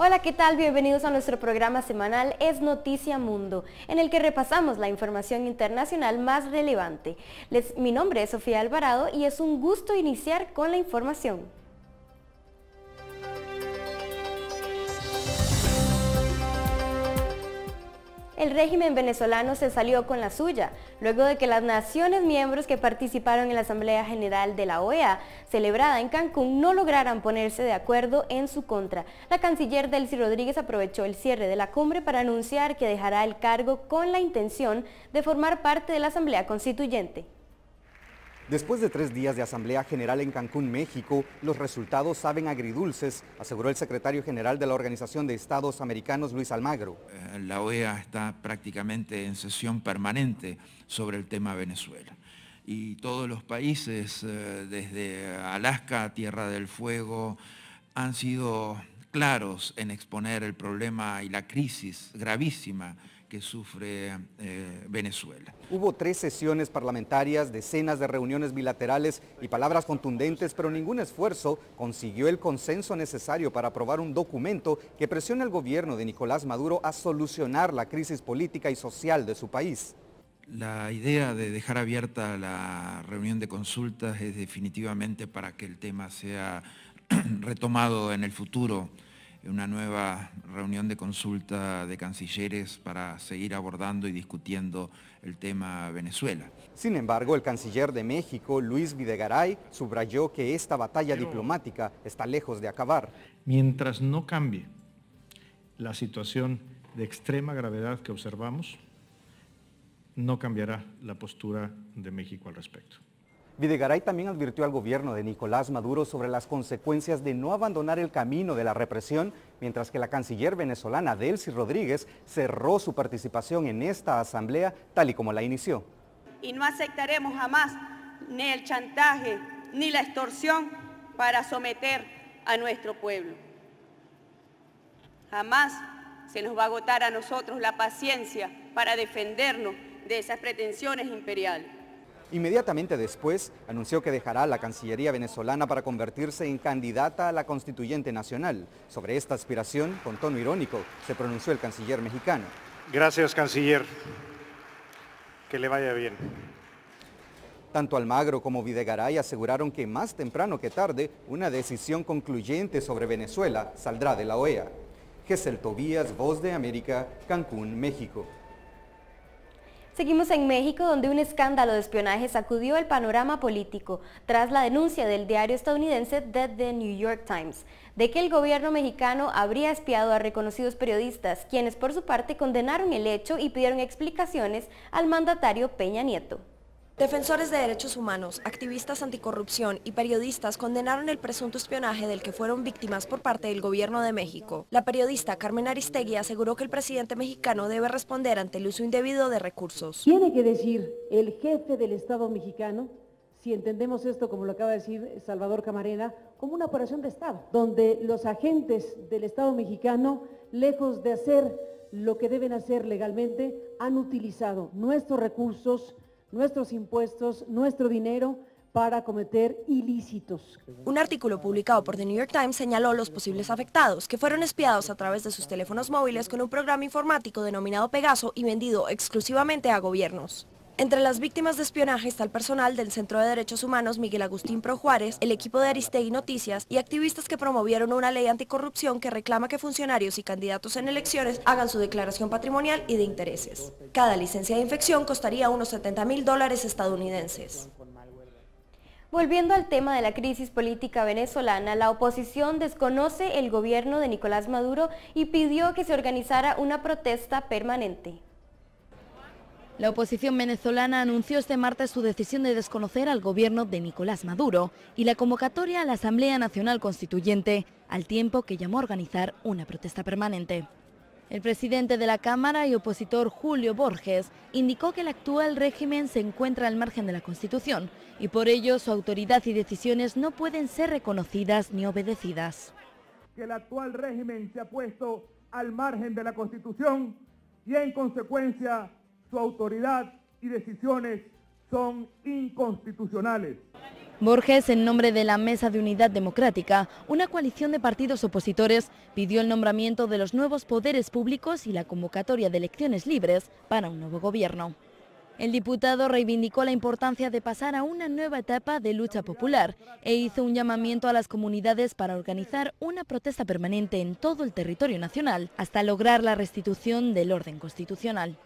Hola, ¿qué tal? Bienvenidos a nuestro programa semanal Es Noticia Mundo, en el que repasamos la información internacional más relevante. mi nombre es Sofía Alvarado y es un gusto iniciar con la información. el régimen venezolano se salió con la suya, luego de que las naciones miembros que participaron en la Asamblea General de la OEA, celebrada en Cancún, no lograran ponerse de acuerdo en su contra. La canciller Delcy Rodríguez aprovechó el cierre de la cumbre para anunciar que dejará el cargo con la intención de formar parte de la Asamblea Constituyente. Después de tres días de Asamblea General en Cancún, México, los resultados saben agridulces, aseguró el secretario general de la Organización de Estados Americanos, Luis Almagro. Eh, la OEA está prácticamente en sesión permanente sobre el tema Venezuela. Y todos los países, eh, desde Alaska, Tierra del Fuego, han sido claros en exponer el problema y la crisis gravísima que sufre eh, Venezuela. Hubo tres sesiones parlamentarias, decenas de reuniones bilaterales y palabras contundentes, pero ningún esfuerzo consiguió el consenso necesario para aprobar un documento que presione al gobierno de Nicolás Maduro a solucionar la crisis política y social de su país. La idea de dejar abierta la reunión de consultas es definitivamente para que el tema sea retomado en el futuro una nueva reunión de consulta de cancilleres para seguir abordando y discutiendo el tema Venezuela. Sin embargo, el canciller de México, Luis Videgaray, subrayó que esta batalla diplomática está lejos de acabar. Mientras no cambie la situación de extrema gravedad que observamos, no cambiará la postura de México al respecto. Videgaray también advirtió al gobierno de Nicolás Maduro sobre las consecuencias de no abandonar el camino de la represión, mientras que la canciller venezolana Delcy Rodríguez cerró su participación en esta asamblea tal y como la inició. Y no aceptaremos jamás ni el chantaje ni la extorsión para someter a nuestro pueblo. Jamás se nos va a agotar a nosotros la paciencia para defendernos de esas pretensiones imperiales. Inmediatamente después, anunció que dejará la Cancillería venezolana para convertirse en candidata a la Constituyente Nacional. Sobre esta aspiración, con tono irónico, se pronunció el canciller mexicano. Gracias, canciller. Que le vaya bien. Tanto Almagro como Videgaray aseguraron que más temprano que tarde una decisión concluyente sobre Venezuela saldrá de la OEA. Gesel Tobías, Voz de América, Cancún, México. Seguimos en México, donde un escándalo de espionaje sacudió el panorama político tras la denuncia del diario estadounidense The New York Times de que el gobierno mexicano habría espiado a reconocidos periodistas, quienes por su parte condenaron el hecho y pidieron explicaciones al mandatario Peña Nieto. Defensores de derechos humanos, activistas anticorrupción y periodistas condenaron el presunto espionaje del que fueron víctimas por parte del gobierno de México. La periodista Carmen Aristegui aseguró que el presidente mexicano debe responder ante el uso indebido de recursos. Tiene que decir el jefe del Estado mexicano, si entendemos esto como lo acaba de decir Salvador Camarena, como una operación de Estado, donde los agentes del Estado mexicano, lejos de hacer lo que deben hacer legalmente, han utilizado nuestros recursos nuestros impuestos, nuestro dinero para cometer ilícitos. Un artículo publicado por The New York Times señaló los posibles afectados, que fueron espiados a través de sus teléfonos móviles con un programa informático denominado Pegaso y vendido exclusivamente a gobiernos. Entre las víctimas de espionaje está el personal del Centro de Derechos Humanos Miguel Agustín Pro Juárez, el equipo de Aristegui Noticias y activistas que promovieron una ley anticorrupción que reclama que funcionarios y candidatos en elecciones hagan su declaración patrimonial y de intereses. Cada licencia de infección costaría unos 70 mil dólares estadounidenses. Volviendo al tema de la crisis política venezolana, la oposición desconoce el gobierno de Nicolás Maduro y pidió que se organizara una protesta permanente. La oposición venezolana anunció este martes su decisión de desconocer al gobierno de Nicolás Maduro y la convocatoria a la Asamblea Nacional Constituyente, al tiempo que llamó a organizar una protesta permanente. El presidente de la Cámara y opositor Julio Borges indicó que el actual régimen se encuentra al margen de la Constitución y por ello su autoridad y decisiones no pueden ser reconocidas ni obedecidas. Que el actual régimen se ha puesto al margen de la Constitución y en consecuencia su autoridad y decisiones son inconstitucionales. Borges, en nombre de la Mesa de Unidad Democrática, una coalición de partidos opositores, pidió el nombramiento de los nuevos poderes públicos y la convocatoria de elecciones libres para un nuevo gobierno. El diputado reivindicó la importancia de pasar a una nueva etapa de lucha popular e hizo un llamamiento a las comunidades para organizar una protesta permanente en todo el territorio nacional hasta lograr la restitución del orden constitucional.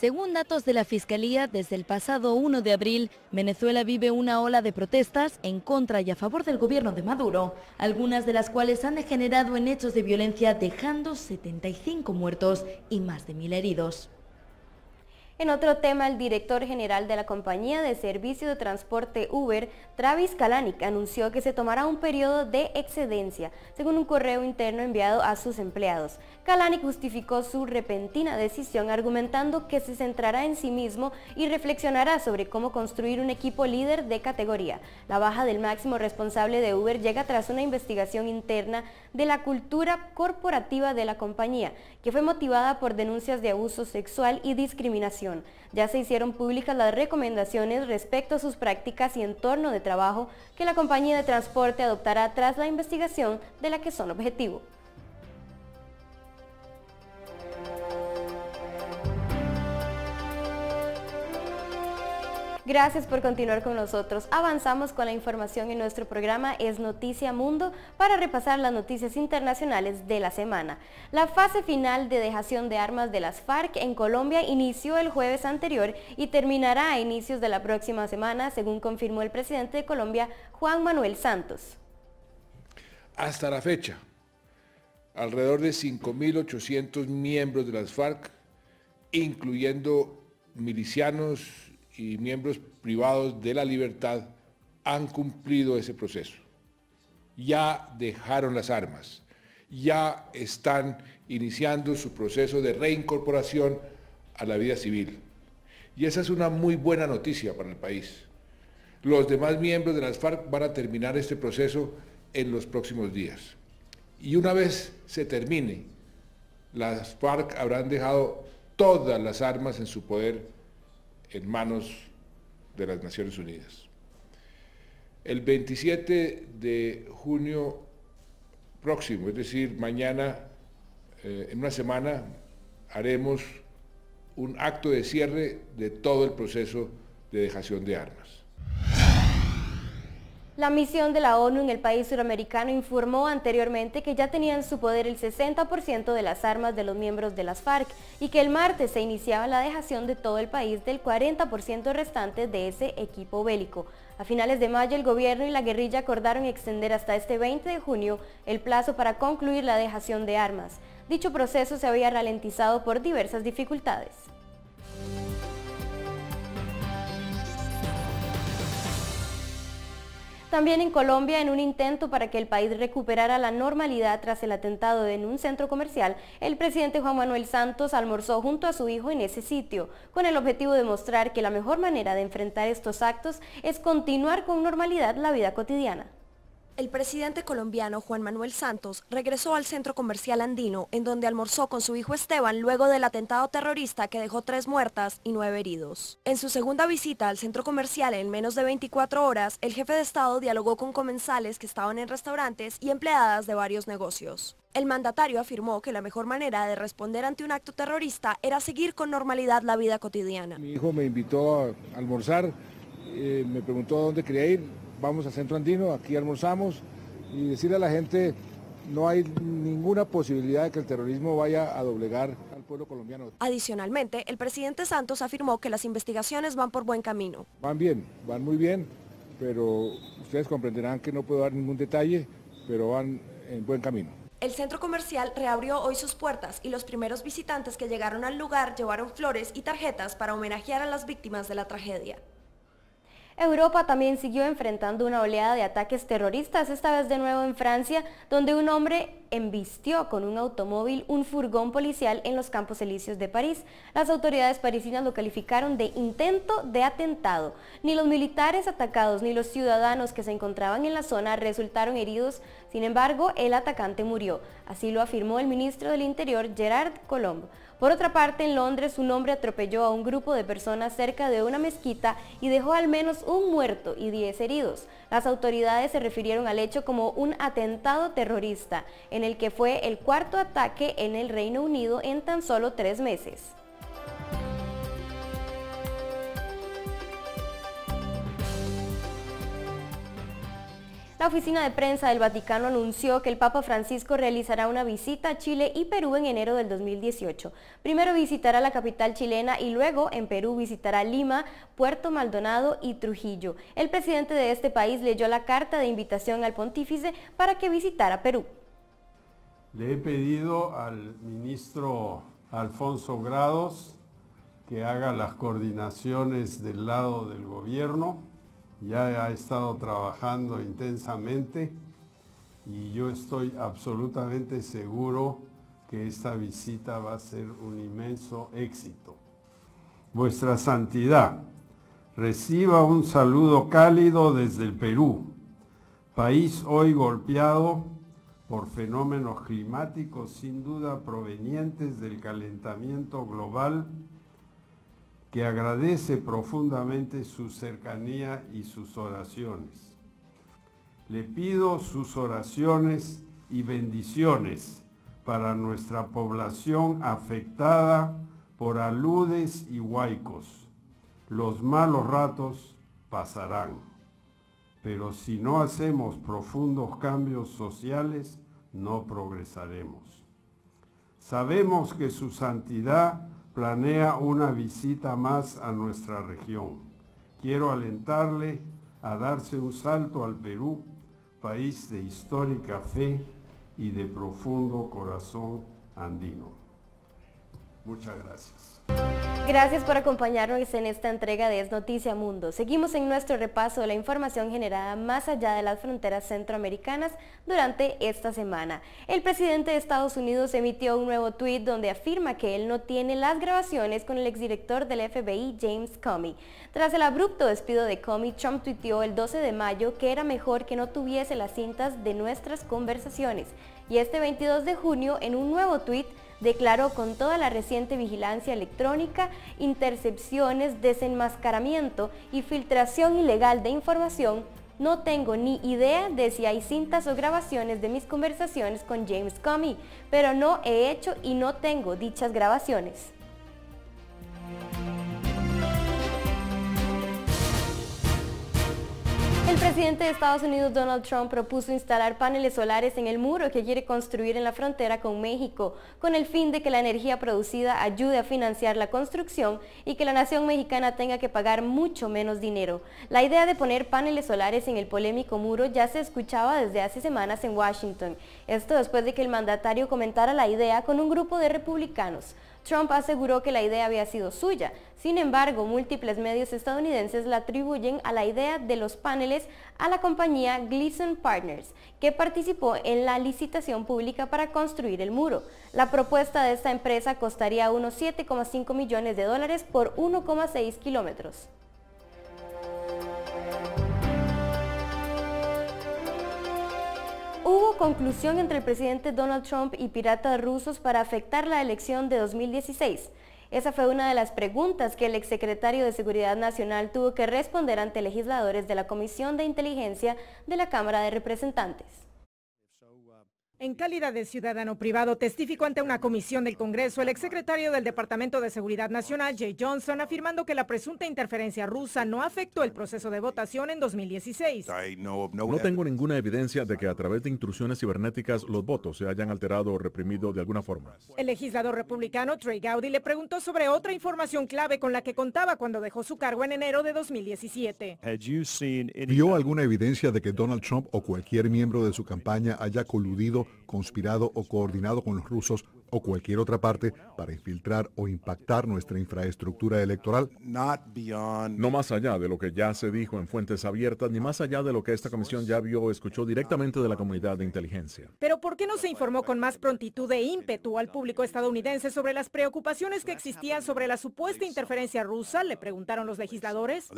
Según datos de la Fiscalía, desde el pasado 1 de abril, Venezuela vive una ola de protestas en contra y a favor del gobierno de Maduro, algunas de las cuales han degenerado en hechos de violencia dejando 75 muertos y más de mil heridos. En otro tema, el director general de la compañía de servicio de transporte Uber, Travis Kalanick, anunció que se tomará un periodo de excedencia, según un correo interno enviado a sus empleados. Kalanick justificó su repentina decisión argumentando que se centrará en sí mismo y reflexionará sobre cómo construir un equipo líder de categoría. La baja del máximo responsable de Uber llega tras una investigación interna de la cultura corporativa de la compañía, que fue motivada por denuncias de abuso sexual y discriminación ya se hicieron públicas las recomendaciones respecto a sus prácticas y entorno de trabajo que la compañía de transporte adoptará tras la investigación de la que son objetivo. Gracias por continuar con nosotros. Avanzamos con la información en nuestro programa Es Noticia Mundo para repasar las noticias internacionales de la semana. La fase final de dejación de armas de las FARC en Colombia inició el jueves anterior y terminará a inicios de la próxima semana, según confirmó el presidente de Colombia, Juan Manuel Santos. Hasta la fecha, alrededor de 5.800 miembros de las FARC, incluyendo milicianos y miembros privados de la libertad han cumplido ese proceso. Ya dejaron las armas, ya están iniciando su proceso de reincorporación a la vida civil. Y esa es una muy buena noticia para el país. Los demás miembros de las FARC van a terminar este proceso en los próximos días. Y una vez se termine, las FARC habrán dejado todas las armas en su poder en manos de las Naciones Unidas. El 27 de junio próximo, es decir, mañana, eh, en una semana, haremos un acto de cierre de todo el proceso de dejación de armas. La misión de la ONU en el país suramericano informó anteriormente que ya tenían en su poder el 60% de las armas de los miembros de las FARC y que el martes se iniciaba la dejación de todo el país del 40% restante de ese equipo bélico. A finales de mayo el gobierno y la guerrilla acordaron extender hasta este 20 de junio el plazo para concluir la dejación de armas. Dicho proceso se había ralentizado por diversas dificultades. También en Colombia, en un intento para que el país recuperara la normalidad tras el atentado en un centro comercial, el presidente Juan Manuel Santos almorzó junto a su hijo en ese sitio, con el objetivo de mostrar que la mejor manera de enfrentar estos actos es continuar con normalidad la vida cotidiana. El presidente colombiano Juan Manuel Santos regresó al centro comercial andino, en donde almorzó con su hijo Esteban luego del atentado terrorista que dejó tres muertas y nueve heridos. En su segunda visita al centro comercial en menos de 24 horas, el jefe de Estado dialogó con comensales que estaban en restaurantes y empleadas de varios negocios. El mandatario afirmó que la mejor manera de responder ante un acto terrorista era seguir con normalidad la vida cotidiana. Mi hijo me invitó a almorzar, eh, me preguntó a dónde quería ir, vamos al centro andino, aquí almorzamos y decirle a la gente, no hay ninguna posibilidad de que el terrorismo vaya a doblegar al pueblo colombiano. Adicionalmente, el presidente Santos afirmó que las investigaciones van por buen camino. Van bien, van muy bien, pero ustedes comprenderán que no puedo dar ningún detalle, pero van en buen camino. El centro comercial reabrió hoy sus puertas y los primeros visitantes que llegaron al lugar llevaron flores y tarjetas para homenajear a las víctimas de la tragedia. Europa también siguió enfrentando una oleada de ataques terroristas, esta vez de nuevo en Francia, donde un hombre embistió con un automóvil un furgón policial en los Campos Elíseos de París. Las autoridades parisinas lo calificaron de intento de atentado. Ni los militares atacados ni los ciudadanos que se encontraban en la zona resultaron heridos, sin embargo el atacante murió. Así lo afirmó el ministro del Interior Gerard Colombo. Por otra parte, en Londres un hombre atropelló a un grupo de personas cerca de una mezquita y dejó al menos un muerto y 10 heridos. Las autoridades se refirieron al hecho como un atentado terrorista, en el que fue el cuarto ataque en el Reino Unido en tan solo tres meses. La oficina de prensa del Vaticano anunció que el Papa Francisco realizará una visita a Chile y Perú en enero del 2018. Primero visitará la capital chilena y luego en Perú visitará Lima, Puerto Maldonado y Trujillo. El presidente de este país leyó la carta de invitación al pontífice para que visitara Perú. Le he pedido al ministro Alfonso Grados que haga las coordinaciones del lado del gobierno ya ha estado trabajando intensamente y yo estoy absolutamente seguro que esta visita va a ser un inmenso éxito. Vuestra Santidad, reciba un saludo cálido desde el Perú, país hoy golpeado por fenómenos climáticos sin duda provenientes del calentamiento global que agradece profundamente su cercanía y sus oraciones. Le pido sus oraciones y bendiciones para nuestra población afectada por aludes y huaicos. Los malos ratos pasarán, pero si no hacemos profundos cambios sociales, no progresaremos. Sabemos que su santidad planea una visita más a nuestra región. Quiero alentarle a darse un salto al Perú, país de histórica fe y de profundo corazón andino. Muchas gracias. Gracias por acompañarnos en esta entrega de Es Noticia Mundo. Seguimos en nuestro repaso de la información generada más allá de las fronteras centroamericanas durante esta semana. El presidente de Estados Unidos emitió un nuevo tuit donde afirma que él no tiene las grabaciones con el exdirector del FBI, James Comey. Tras el abrupto despido de Comey, Trump tuiteó el 12 de mayo que era mejor que no tuviese las cintas de nuestras conversaciones. Y este 22 de junio, en un nuevo tuit, declaró con toda la reciente vigilancia electrónica, intercepciones, desenmascaramiento y filtración ilegal de información, no tengo ni idea de si hay cintas o grabaciones de mis conversaciones con James Comey, pero no he hecho y no tengo dichas grabaciones. El presidente de Estados Unidos, Donald Trump, propuso instalar paneles solares en el muro que quiere construir en la frontera con México, con el fin de que la energía producida ayude a financiar la construcción y que la nación mexicana tenga que pagar mucho menos dinero. La idea de poner paneles solares en el polémico muro ya se escuchaba desde hace semanas en Washington, esto después de que el mandatario comentara la idea con un grupo de republicanos. Trump aseguró que la idea había sido suya. Sin embargo, múltiples medios estadounidenses la atribuyen a la idea de los paneles a la compañía Gleason Partners, que participó en la licitación pública para construir el muro. La propuesta de esta empresa costaría unos 7,5 millones de dólares por 1,6 kilómetros. Hubo conclusión entre el presidente Donald Trump y piratas rusos para afectar la elección de 2016. Esa fue una de las preguntas que el exsecretario de Seguridad Nacional tuvo que responder ante legisladores de la Comisión de Inteligencia de la Cámara de Representantes. En calidad de ciudadano privado, testificó ante una comisión del Congreso el exsecretario del Departamento de Seguridad Nacional, Jay Johnson, afirmando que la presunta interferencia rusa no afectó el proceso de votación en 2016. No tengo ninguna evidencia de que a través de intrusiones cibernéticas los votos se hayan alterado o reprimido de alguna forma. El legislador republicano Trey Gowdy le preguntó sobre otra información clave con la que contaba cuando dejó su cargo en enero de 2017. ¿Vio alguna evidencia de que Donald Trump o cualquier miembro de su campaña haya coludido conspirado o coordinado con los rusos o cualquier otra parte para infiltrar o impactar nuestra infraestructura electoral? No más allá de lo que ya se dijo en fuentes abiertas, ni más allá de lo que esta comisión ya vio o escuchó directamente de la comunidad de inteligencia. Pero ¿por qué no se informó con más prontitud e ímpetu al público estadounidense sobre las preocupaciones que existían sobre la supuesta interferencia rusa? Le preguntaron los legisladores.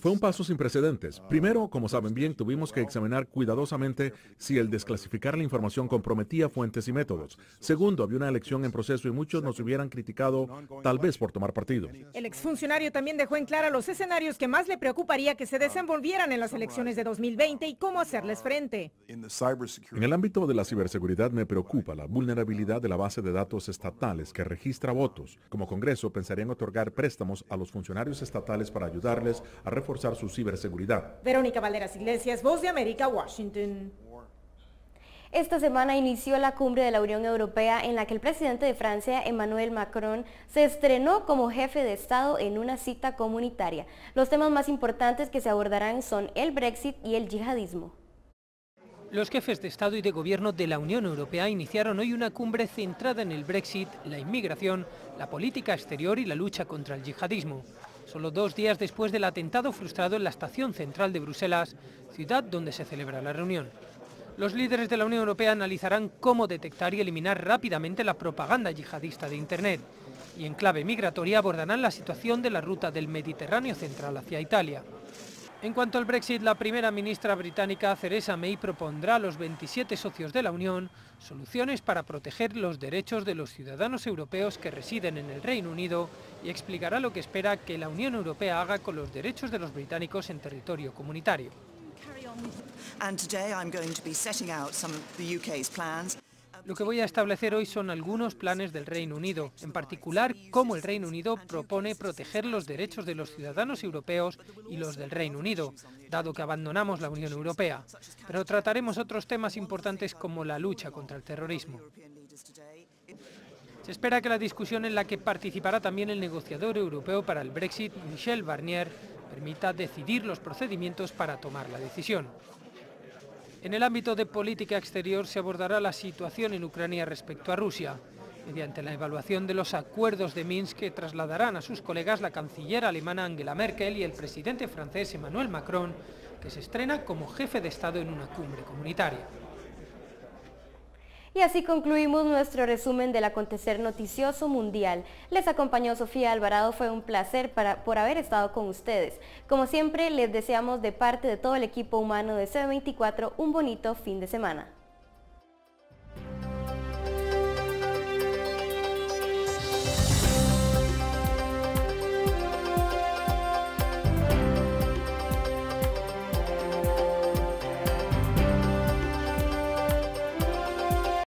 Fue un paso sin precedentes. Primero, como saben bien, tuvimos que examinar cuidadosamente si el desclasificar la información comprometía fuentes y métodos. Segundo, había una elección en proceso y muchos nos hubieran criticado tal vez por tomar partido. El exfuncionario también dejó en clara los escenarios que más le preocuparía que se desenvolvieran en las elecciones de 2020 y cómo hacerles frente. En el ámbito de la ciberseguridad me preocupa la vulnerabilidad de la base de datos estatales que registra votos. Como Congreso pensarían otorgar préstamos a los funcionarios estatales para ayudarles a reforzar su ciberseguridad. Verónica Valderas Iglesias, Voz de América, Washington. Esta semana inició la cumbre de la Unión Europea en la que el presidente de Francia, Emmanuel Macron, se estrenó como jefe de Estado en una cita comunitaria. Los temas más importantes que se abordarán son el Brexit y el yihadismo. Los jefes de Estado y de Gobierno de la Unión Europea iniciaron hoy una cumbre centrada en el Brexit, la inmigración, la política exterior y la lucha contra el yihadismo. Solo dos días después del atentado frustrado en la estación central de Bruselas, ciudad donde se celebra la reunión los líderes de la Unión Europea analizarán cómo detectar y eliminar rápidamente la propaganda yihadista de Internet y en clave migratoria abordarán la situación de la ruta del Mediterráneo central hacia Italia. En cuanto al Brexit, la primera ministra británica Theresa May propondrá a los 27 socios de la Unión soluciones para proteger los derechos de los ciudadanos europeos que residen en el Reino Unido y explicará lo que espera que la Unión Europea haga con los derechos de los británicos en territorio comunitario. Lo que voy a establecer hoy son algunos planes del Reino Unido, en particular cómo el Reino Unido propone proteger los derechos de los ciudadanos europeos y los del Reino Unido, dado que abandonamos la Unión Europea. Pero trataremos otros temas importantes como la lucha contra el terrorismo. Se espera que la discusión en la que participará también el negociador europeo para el Brexit, Michel Barnier, permita decidir los procedimientos para tomar la decisión. En el ámbito de política exterior se abordará la situación en Ucrania respecto a Rusia, mediante la evaluación de los acuerdos de Minsk que trasladarán a sus colegas la canciller alemana Angela Merkel y el presidente francés Emmanuel Macron, que se estrena como jefe de Estado en una cumbre comunitaria. Y así concluimos nuestro resumen del acontecer noticioso mundial. Les acompañó Sofía Alvarado, fue un placer por haber estado con ustedes. Como siempre, les deseamos de parte de todo el equipo humano de C24 un bonito fin de semana.